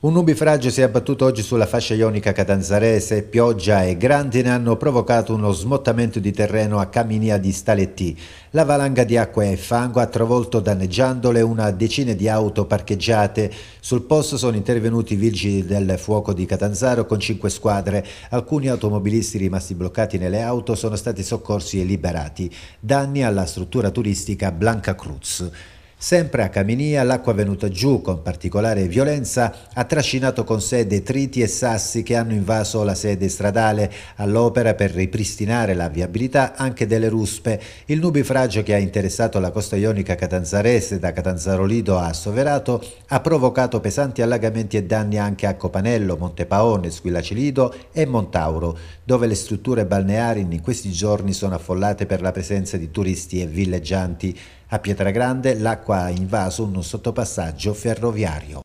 Un nubifragio si è abbattuto oggi sulla fascia ionica catanzarese, pioggia e grandine hanno provocato uno smottamento di terreno a Caminia di Staletti. La valanga di acqua e fango ha travolto danneggiandole una decina di auto parcheggiate. Sul posto sono intervenuti i vigili del fuoco di Catanzaro con cinque squadre. Alcuni automobilisti rimasti bloccati nelle auto sono stati soccorsi e liberati. Danni alla struttura turistica Blanca Cruz. Sempre a Caminia l'acqua venuta giù con particolare violenza ha trascinato con sé detriti e sassi che hanno invaso la sede stradale all'opera per ripristinare la viabilità anche delle ruspe. Il nubifragio che ha interessato la costa ionica catanzarese da Catanzarolido a Soverato ha provocato pesanti allagamenti e danni anche a Copanello, Montepaone, Squillacilido e Montauro, dove le strutture balneari in questi giorni sono affollate per la presenza di turisti e villeggianti. A Pietragrande l'acqua ha invaso un sottopassaggio ferroviario.